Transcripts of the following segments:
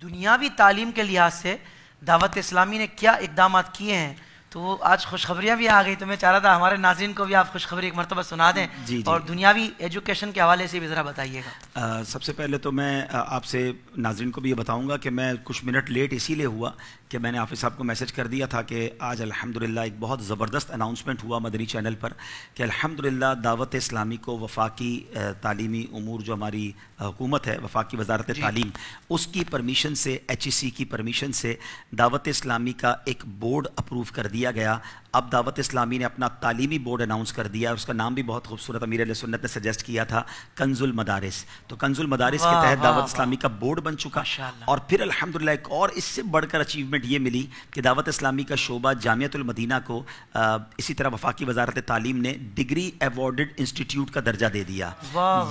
दुनियावी तालीम के लिहाज से दावत इस्लामी ने क्या इकदाम किए हैं तो आज खुशखबरियाँ भी आ गई तो मैं चाह रहा था हमारे नाजरन को भी आप खुशखबरी एक मरतबा सुना दें जी, जी। और दुनियावी एजुकेशन के हवाले से भी ज़रा बताइएगा सबसे पहले तो मैं आपसे नाजरन को भी ये बताऊँगा कि मैं कुछ मिनट लेट इसीलिए हुआ कि मैंने हाफिज़ साहब को मैसेज कर दिया था कि आज अलहमदिल्ला एक बहुत ज़बरदस्त अनाउंसमेंट हुआ मदनी चैनल पर कि अलहमदिल्ला दावत इस्लामी को वफाकी तलीमी अमूर जो हमारी हुकूमत है वफाकी वजारत तालीम उसकी परमीशन से एच की परमीशन से दावत इस्लामी का एक बोर्ड अप्रूव कर दिया दिया गया अब दावत इस्लामी ने अपना तालीमी बोर्ड अनाउंस कर दिया उसका नाम भी बहुत खूबसूरत अमीर सुन्नत ने सजेस्ट किया था कंजुल मदारिस तो कंजुल मदारिस के तहत दावत इस्लामी का बोर्ड बन चुका और फिर अलहमदिल्ला एक और इससे बढ़कर अचीवमेंट ये मिली कि दावत इस्लामी का शोबा जामियातुलमदीना को इसी तरह वफाकी वजारत तालीम ने डिग्री एवॉर्डेड इंस्टीट्यूट का दर्जा दे दिया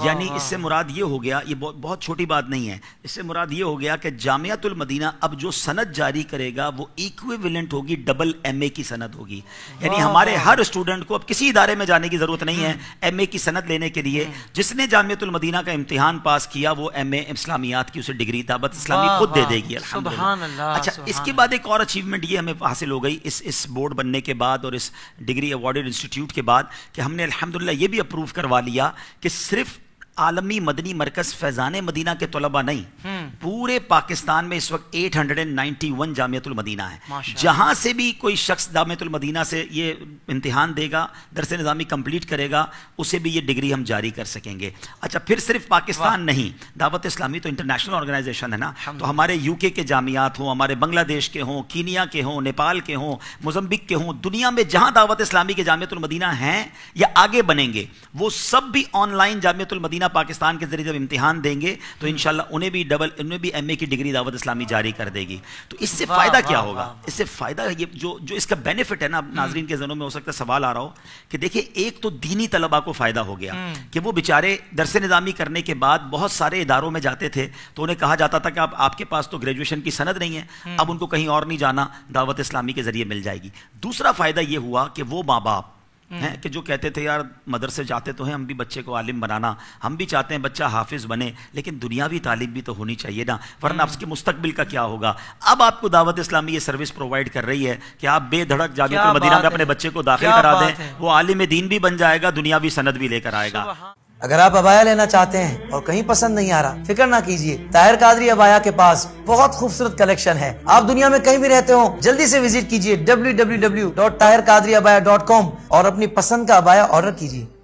यानी इससे मुराद ये हो गया ये बहुत छोटी बात नहीं है इससे मुराद ये हो गया कि जामियातुलमदीना अब जो सनत जारी करेगा वो इक्विवेलेंट होगी डबल एम की सनत होगी यानी हमारे हर स्टूडेंट को अब किसी इदारे में जाने की ज़रूरत नहीं है एमए हम्म। की सनद लेने के लिए हम्म। जिसने जामियतुलमदीना का इम्तिहान पास किया वो एम ए इस्लामियात की उसे डिग्री दावत इस्लामी खुद दे देगी अच्छा इसके बाद एक और अचीवमेंट ये हमें हासिल हो गई इस इस बोर्ड बनने के बाद और इस डिग्री अवार्डेड इंस्टीट्यूट के बाद कि हमने अलहमदिल्ला ये भी अप्रूव करवा लिया कि सिर्फ आलमी मदनी मरकज़ फैज़ान मदीना के तलबा नहीं हम्म। हम्म। पूरे पाकिस्तान में इस वक्त 891 जामियतुल मदीना है जहां से भी कोई शख्स जामियतुल मदीना से ये इम्तिहान देगा दरस निज़ामी कंप्लीट करेगा उसे भी ये डिग्री हम जारी कर सकेंगे अच्छा फिर सिर्फ पाकिस्तान नहीं दावत इस्लामी तो इंटरनेशनल ऑर्गेनाइजेशन है ना तो हमारे यूके के जामियात हों हमारे बांग्लादेश के हों कीनिया के हों नेपाल के हों मोजम्बिक के हों दुनिया में जहां दावत इस्लामी के जामियतुल मदीना हैं या आगे बनेंगे वो सब भी ऑनलाइन जामियतुल मदीना पाकिस्तान के जरिए जब इम्तिहान देंगे तो हम्म। इनशाला उन्हें भी डबल उनमें भी एम की डिग्री दावत इस्लामी जारी कर देगी तो इससे फ़ायदा क्या होगा इससे फ़ायदा ये जो जो इसका बेनिफिट है ना हम्म। नाजरीन के जनों में हो सकता है सवाल आ रहा हो कि देखिए एक तो दीनी तलबा को फ़ायदा हो गया हम्म। कि वो बेचारे दरस निज़ामी करने के बाद बहुत सारे इदारों में जाते थे तो उन्हें कहा जाता था कि आप आपके पास तो ग्रेजुएशन की सनद नहीं है हम्म। अब उनको कहीं और नहीं जाना दावत इस्लामी के ज़रिए मिल जाएगी दूसरा फ़ायदा यह हुआ कि वो माँ बाप हम्म। हैं कि जो कहते थे यार मदरसे जाते तो हैं हम भी बच्चे को आलिम बनाना हम भी चाहते हैं बच्चा हाफिज बने लेकिन दुनियावी तालीम भी तो होनी चाहिए ना वरना हम्म। आपके मुस्तकबिल का क्या होगा अब आपको दावत इस्लामी ये सर्विस प्रोवाइड कर रही है कि आप बेधड़क जागे मदीना में अपने बच्चे को दाखिल करा दें वो आलिम दीन भी बन जाएगा दुनियावी सनद भी लेकर आएगा अगर आप अबाया लेना चाहते हैं और कहीं पसंद नहीं आ रहा फिक्र ना कीजिए ताहिर कादरी अबाया के पास बहुत खूबसूरत कलेक्शन है आप दुनिया में कहीं भी रहते हो जल्दी से विजिट कीजिए W W W dot Tahir Qadri abaya dot com और अपनी पसंद का अबाया ऑर्डर कीजिए